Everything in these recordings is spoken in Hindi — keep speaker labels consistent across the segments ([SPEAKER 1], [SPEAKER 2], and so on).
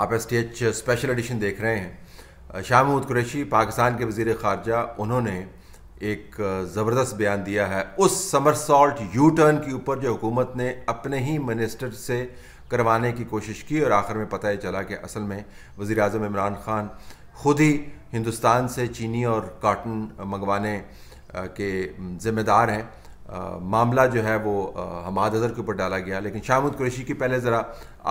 [SPEAKER 1] आप S T H special edition देख रहे हैं शाह महमूद कुरैशी पाकिस्तान के वजीर खारजा उन्होंने एक ज़बरदस्त बयान दिया है उस समर सॉल्ट यू टर्न के ऊपर जो हुकूमत ने अपने ही मिनिस्टर से करवाने की कोशिश की और आखिर में पता ही चला कि असल में वज़ी अजम इमरान ख़ान ख़ुद ही हिंदुस्तान से चीनी और काटन मंगवाने के ज़िम्मेदार हैं आ, मामला जो है वो हमाद अजहर के ऊपर डाला गया लेकिन शाहमुद कुरैशी की पहले ज़रा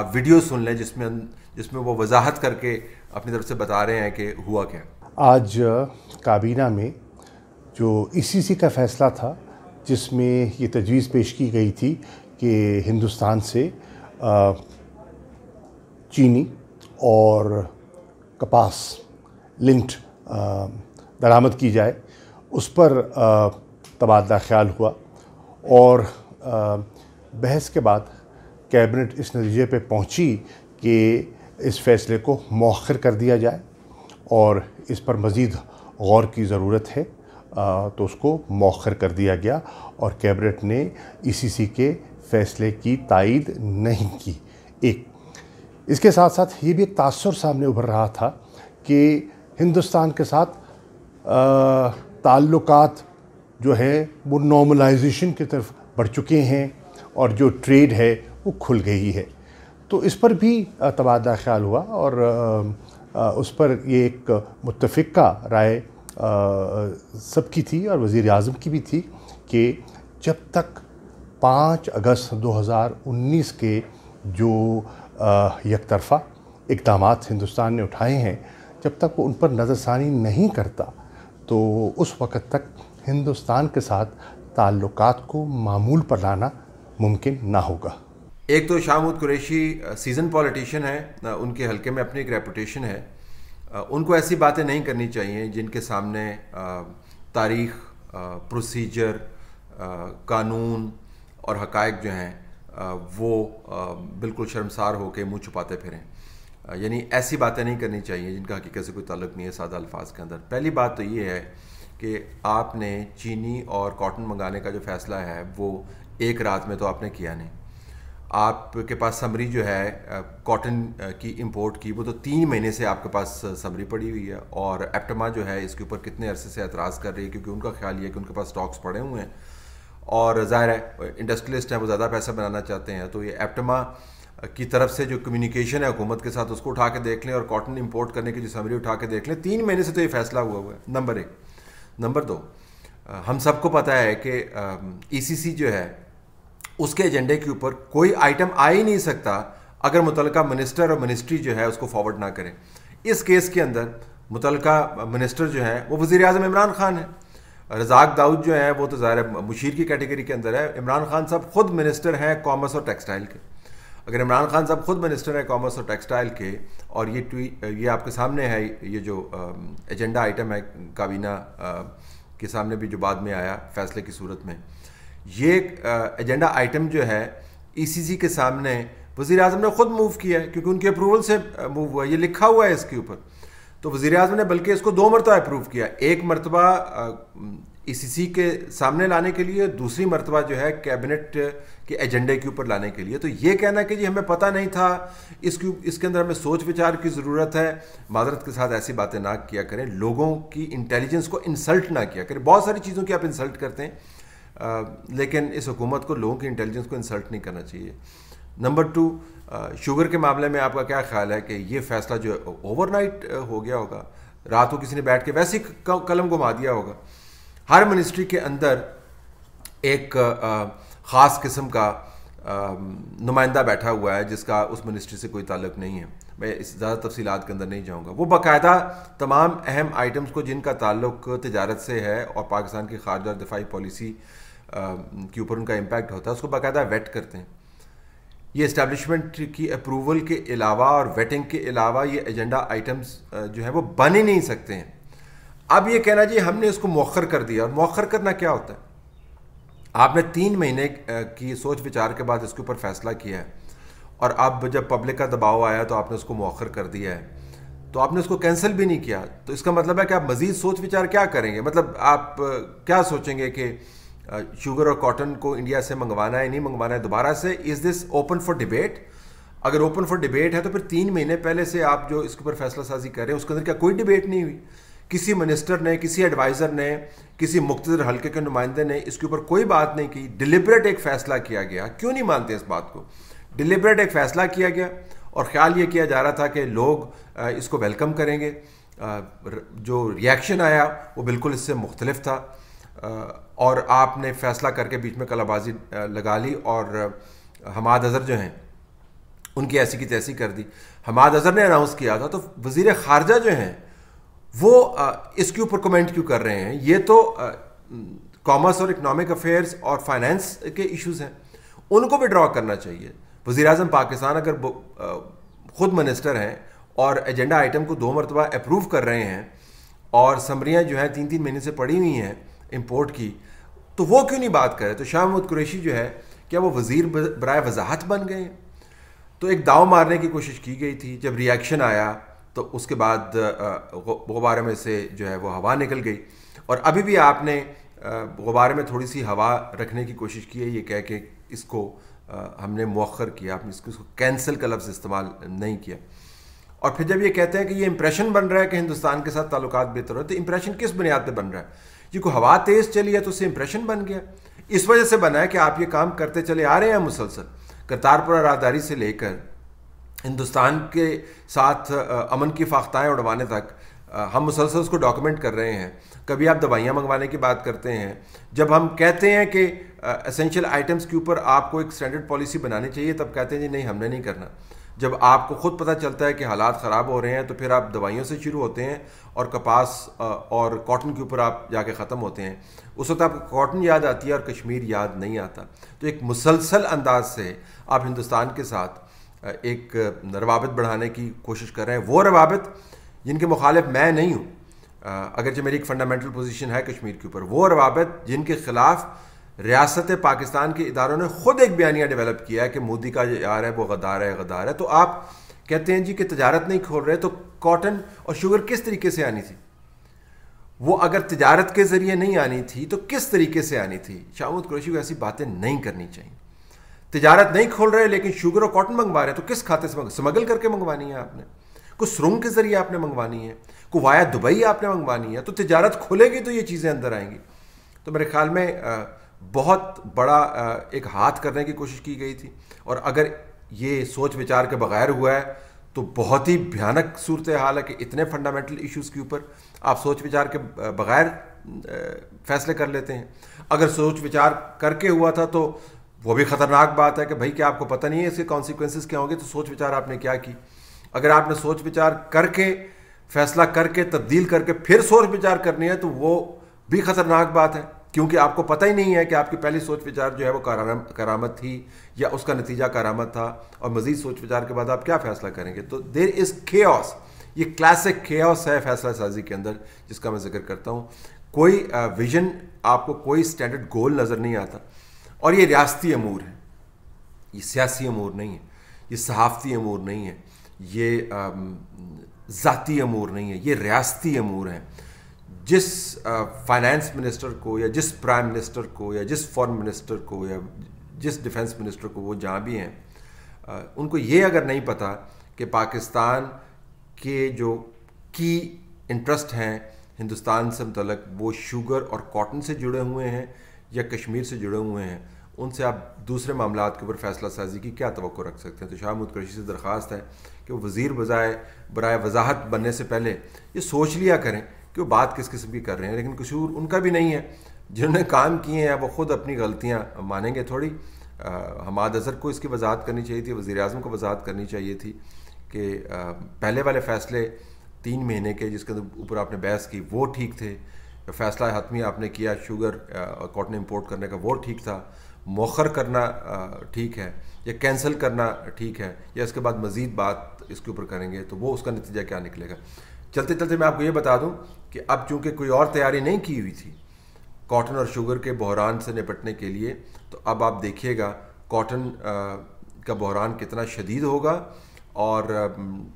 [SPEAKER 1] आप वीडियो सुन लें जिसमें जिसमें वो वजाहत करके अपनी तरफ से बता रहे हैं कि हुआ क्या
[SPEAKER 2] आज काबीना में जो ई e का फैसला था जिसमें ये तजवीज़ पेश की गई थी कि हिंदुस्तान से चीनी और कपास लिंट दरामद की जाए उस पर तबादला ख्याल हुआ और बहस के बाद कैबिनेट इस नतीजे पे पहुंची कि इस फैसले को मौखर कर दिया जाए और इस पर मज़ीद गौर की ज़रूरत है तो उसको मौखर कर दिया गया और कैबिनेट ने ई e के फैसले की तायद नहीं की एक इसके साथ साथ ये भी एक तासर सामने उभर रहा था कि हिंदुस्तान के साथ ताल्लुकात जो है वो नॉर्मलाइजेशन की तरफ बढ़ चुके हैं और जो ट्रेड है वो खुल गई है तो इस पर भी तबादला ख्याल हुआ और उस पर ये एक मुतफ़ा राय सबकी थी और वज़ी अजम की भी थी कि जब तक 5 अगस्त 2019 के जो एक तरफ़ा इकदाम हिंदुस्तान ने उठाए हैं जब तक वो उन पर नज़रसानी नहीं करता तो उस वक़्त तक हिंदुस्तान के साथ ताल्लुकात को मामूल पर लाना मुमकिन ना होगा
[SPEAKER 1] एक तो शाहमूद कुरैशी सीजन पॉलिटिशियन है उनके हलके में अपनी एक रेपुटेशन है उनको ऐसी बातें नहीं करनी चाहिए जिनके सामने तारीख प्रोसीजर कानून और हकायक जो हैं वो बिल्कुल शर्मसार होकर मुँह छुपाते फिरें यानी ऐसी बातें नहीं करनी चाहिए जिनका हकीकत से कोई ताल्लुक नहीं है सादा अल्फाज के अंदर पहली बात तो ये है कि आपने चीनी और कॉटन मंगाने का जो फैसला है वो एक रात में तो आपने किया नहीं आपके पास समरी जो है कॉटन की इंपोर्ट की वो तो तीन महीने से आपके पास समरी पड़ी हुई है और एप्टमा जो है इसके ऊपर कितने अरसे से एतराज़ कर रही है क्योंकि उनका ख्याल ये है कि उनके पास स्टॉक्स पड़े हुए हैं और ज़ाहिर है इंडस्ट्रियलिस्ट हैं वो ज़्यादा पैसा बनाना चाहते हैं तो ये एप्टमा की तरफ से जो कम्युनिकेशन है हुकूमत के साथ उसको उठा के देख लें और कॉटन इम्पोर्ट करने की जो समरी उठा के देख लें तीन महीने से तो ये फैसला हुआ हुआ है नंबर एक नंबर दो हम सबको पता है कि ई e जो है उसके एजेंडे के ऊपर कोई आइटम आ ही नहीं सकता अगर मुतलका मिनिस्टर और मिनिस्ट्री जो है उसको फॉरवर्ड ना करें इस केस के अंदर मुतल मिनिस्टर जो है वो वज़ी अजम इमरान खान है रजाक दाऊद जो है वो तो ज़ाहिर मुशीर की कैटेगरी के अंदर है इमरान खान साहब खुद मिनिस्टर हैं कॉमर्स और टेक्सटाइल के अगर इमरान खान साहब खुद मिनिस्टर हैं कॉमर्स और टेक्सटाइल के और ये ट्वी ये आपके सामने है ये जो एजेंडा आइटम है काबीना के सामने भी जो बाद में आया फैसले की सूरत में ये एजेंडा आइटम जो है ईसीसी e के सामने वज़ी अजम ने ख़ुद मूव किया है क्योंकि उनके अप्रूवल से मूव हुआ है ये लिखा हुआ है इसके ऊपर तो वज़ी अजम ने बल्कि इसको दो मरतबा अप्रूव किया एक मरतबा ई सी सी के सामने लाने के लिए दूसरी मरतबा जो है कैबिनेट के एजेंडे के ऊपर लाने के लिए तो ये कहना कि जी हमें पता नहीं था इसके इसके अंदर हमें सोच विचार की ज़रूरत है माजरत के साथ ऐसी बातें ना किया करें लोगों की इंटेलिजेंस को इंसल्ट ना किया करें बहुत सारी चीज़ों की आप इंसल्ट करते हैं लेकिन इस हुकूमत को लोगों की इंटेलिजेंस को इंसल्ट नहीं करना चाहिए नंबर टू शुगर के मामले में आपका क्या ख्याल है कि ये फैसला जो है ओवरनाइट हो गया होगा रात को किसी ने बैठ के वैसे ही कलम घुमा दिया होगा हर मिनिस्ट्री के अंदर एक ख़ास किस्म का नुमाइंदा बैठा हुआ है जिसका उस मिनिस्ट्री से कोई ताल्लुक नहीं है मैं इस ज़्यादा तफसीत के अंदर नहीं जाऊँगा वो बाकायदा तमाम अहम आइटम्स को जिनका ताल्लुक तजारत से है और पाकिस्तान की खारजा और दिफाई पॉलिसी के ऊपर उनका इम्पैक्ट होता है उसको बाकायदा वेट करते हैं ये इस्टेबलिशमेंट की अप्रूवल के अलावा और वेटिंग के अलावा ये एजेंडा आइटम्स जो है वो बन ही नहीं सकते हैं अब ये कहना जी हमने इसको मौखर कर दिया और मौखर करना क्या होता है आपने तीन महीने की सोच विचार के बाद इसके ऊपर फैसला किया है और अब जब पब्लिक का दबाव आया तो आपने उसको मौखर कर दिया है तो आपने उसको कैंसिल भी नहीं किया तो इसका मतलब है कि आप मज़ीद सोच विचार क्या करेंगे मतलब आप क्या सोचेंगे कि शुगर और कॉटन को इंडिया से मंगवाना है नहीं मंगवाना है दोबारा से is this open for debate अगर ओपन फॉर डिबेट है तो फिर तीन महीने पहले से आप जो इसके ऊपर फैसला साजी कर रहे हैं उसके अंदर क्या कोई डिबेट नहीं हुई किसी मिनिस्टर ने किसी एडवाइज़र ने किसी मुख्तर हल्के के नुमाइंदे ने इसके ऊपर कोई बात नहीं की डिलिबरेट एक फ़ैसला किया गया क्यों नहीं मानते इस बात को डिलिबरेट एक फैसला किया गया और ख्याल ये किया जा रहा था कि लोग इसको वेलकम करेंगे जो रिएक्शन आया वो बिल्कुल इससे मुख्तलफ था और आपने फैसला करके बीच में कलाबाजी लगा ली और हमाद अज़र जो हैं उनकी ऐसी की तैसी कर दी हमाद अज़र ने अनाउंस किया था तो वज़ी ख़ारजा जो हैं वो इसके ऊपर कमेंट क्यों कर रहे हैं ये तो कॉमर्स और इकनॉमिक अफेयर्स और फाइनेंस के इश्यूज हैं उनको भी ड्रॉ करना चाहिए वजीर अजम पाकिस्तान अगर ख़ुद मिनिस्टर हैं और एजेंडा आइटम को दो मरतबा अप्रूव कर रहे हैं और समरियाँ जो हैं तीन तीन महीने से पड़ी हुई हैं इम्पोर्ट की तो वो क्यों नहीं बात करें तो शाह महमूद कुरेशी जो है क्या वो वज़ीर बरए वजाहत बन गए तो एक दाव मारने की कोशिश की गई थी जब रिएक्शन आया तो उसके बाद गुब्बारे में से जो है वो हवा निकल गई और अभी भी आपने गुब्बारे में थोड़ी सी हवा रखने की कोशिश की है ये कह के इसको हमने मौखर किया आपने इसको इसको कैंसिल का लफ्ज़ इस्तेमाल नहीं किया और फिर जब ये कहते हैं कि ये इंप्रेशन बन रहा है कि हिंदुस्तान के साथ ताल्लुक बेहतर हो तो इंप्रेशन किस बुनियाद पर बन रहा है ये को हवा तेज़ चली है तो उससे इंप्रेशन बन गया इस वजह से बना है कि आप ये काम करते चले आ रहे हैं मुसलसल करतारपुरा राहदारी से लेकर हिंदुस्तान के साथ अमन की फाख्ताएँ उड़वाने तक हम मुसलसल उसको डॉक्यूमेंट कर रहे हैं कभी आप दवाइयाँ मंगवाने की बात करते हैं जब हम कहते हैं कि असेंशियल आइटम्स के ऊपर आपको एक स्टैंडर्ड पॉलिसी बनानी चाहिए तब कहते हैं जी नहीं हमने नहीं करना जब आपको ख़ुद पता चलता है कि हालात ख़राब हो रहे हैं तो फिर आप दवाइयों से शुरू होते हैं और कपास और कॉटन के ऊपर आप जाके ख़त्म होते हैं उस वक्त आपको कॉटन याद आती है और कश्मीर याद नहीं आता तो एक मुसलसल अंदाज से आप हिंदुस्तान के साथ एक रवाबत बढ़ाने की कोशिश कर रहे हैं वो रवाबत जिनके मुखालिफ मैं नहीं हूँ जो मेरी एक फंडामेंटल पोजीशन है कश्मीर के ऊपर वो रवाबत जिनके ख़िलाफ़ रियासत पाकिस्तान के इदारों ने ख़ुद एक बयानिया डेवलप किया है कि मोदी का जो यार है वो गदार है गदार है तो आप कहते हैं जी कि तजारत नहीं खोल रहे तो कॉटन और शुगर किस तरीके से आनी थी वो अगर तजारत के ज़रिए नहीं आनी थी तो किस तरीके से आनी थी शाहमुद कुरैशी को ऐसी बातें नहीं करनी चाहिए तजारत नहीं खोल रहे लेकिन शुगर और कॉटन मंगवा रहे तो किस खाते से स्मगल करके मंगवानी है आपने को सुरंग के ज़रिए आपने मंगवानी है को वाया दुबई आपने मंगवानी है तो तजारत खुलेगी तो ये चीज़ें अंदर आएंगी तो मेरे ख्याल में बहुत बड़ा एक हाथ करने की कोशिश की गई थी और अगर ये सोच विचार के बगैर हुआ है तो बहुत ही भयानक सूरत हाल है कि इतने फंडामेंटल इश्यूज़ के ऊपर आप सोच विचार के बगैर फैसले कर लेते हैं अगर सोच विचार करके हुआ था तो वो भी ख़तरनाक बात है कि भाई क्या आपको पता नहीं है इसके कॉन्सिक्वेंसेस क्या होंगे तो सोच विचार आपने क्या की अगर आपने सोच विचार करके फैसला करके तब्दील करके फिर सोच विचार करनी है तो वो भी ख़तरनाक बात है क्योंकि आपको पता ही नहीं है कि आपकी पहली सोच विचार जो है वो करामत थी या उसका नतीजा करामत था और मज़ीद सोच विचार के बाद आप क्या फ़ैसला करेंगे तो देर इज़ खेस ये क्लासिक खेस है फैसला साजी के अंदर जिसका मैं जिक्र करता हूँ कोई विजन आपको कोई स्टैंडर्ड गोल नज़र नहीं आता और ये रियासती अमूर है ये सियासी अमूर नहीं है ये सहाफ़ती अमूर नहीं है ये ज़ाती अमूर नहीं है ये रियाती अमूर हैं जिस फाइनेंस मिनिस्टर को या जिस प्राइम मिनिस्टर को या जिस फॉरेन मिनिस्टर को या जिस डिफेंस मिनिस्टर को वो जहाँ भी हैं उनको ये अगर नहीं पता कि पाकिस्तान के जो की इंटरेस्ट हैं हिंदुस्तान से मतलब वो शुगर और कॉटन से जुड़े हुए हैं या कश्मीर से जुड़े हुए हैं उनसे आप दूसरे मामला के ऊपर फैसला साजी की क्या तो रख सकते हैं तो शाह महमूद कुरैशी से दरख्वास्त है कि वो वज़ी बजाय बरए वजाहत बनने से पहले ये सोच लिया करें कि वो बात किस किस्म की कर रहे हैं लेकिन कसूर उनका भी नहीं है जिन्होंने काम किए हैं वो ख़ुद अपनी गलतियाँ मानेंगे थोड़ी हमाद अजहर को इसकी वजाहत करनी चाहिए थी वज़ी अजम को वजाहत करनी चाहिए थी कि पहले वाले फ़ैसले तीन महीने के जिसके ऊपर आपने बहस की वो ठीक थे फैसला हतमी आपने किया शुगर और कॉटन इम्पोर्ट करने का वो ठीक था मौखर करना ठीक है या कैंसिल करना ठीक है या इसके बाद मज़ीद बात इसके ऊपर करेंगे तो वो उसका नतीजा क्या निकलेगा चलते चलते मैं आपको ये बता दूँ कि अब चूँकि कोई और तैयारी नहीं की हुई थी कॉटन और शुगर के बहरान से निपटने के लिए तो अब आप देखिएगा कॉटन का बहरान कितना शदीद होगा और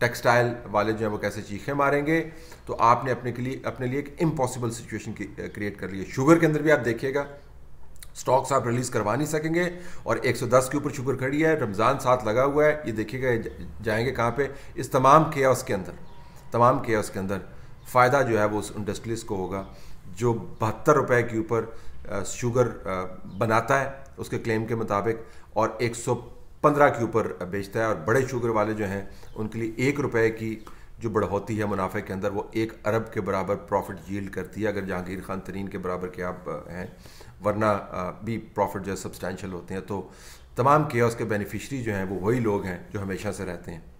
[SPEAKER 1] टेक्सटाइल वाले जो हैं वो कैसे चीखें मारेंगे तो आपने अपने के लिए अपने लिए एक इम्पॉसिबल सिचुएशन क्रिएट कर ली है शुगर के अंदर भी आप देखिएगा स्टॉक्स आप रिलीज़ करवा नहीं सकेंगे और 110 के ऊपर शुगर खड़ी है रमज़ान साथ लगा हुआ है ये देखिएगा जाएंगे कहाँ पे इस तमाम के के अंदर तमाम के के अंदर फ़ायदा जो है वो उस इंडस्ट्रीज को होगा जो बहत्तर रुपये के ऊपर शुगर बनाता है उसके क्लेम के मुताबिक और 115 के ऊपर बेचता है और बड़े शुगर वाले जो हैं उनके लिए एक रुपये की जो बढ़ोती है मुनाफे के अंदर वो एक अरब के बराबर प्रॉफिट यील्ड करती है अगर जहांगीर खान तरीन के बराबर के आप हैं वरना भी प्रॉफिट जो है सब्सटैंशल होते हैं तो तमाम के उसके बेनिफिशरी जो हैं वो वही लोग हैं जो हमेशा से रहते हैं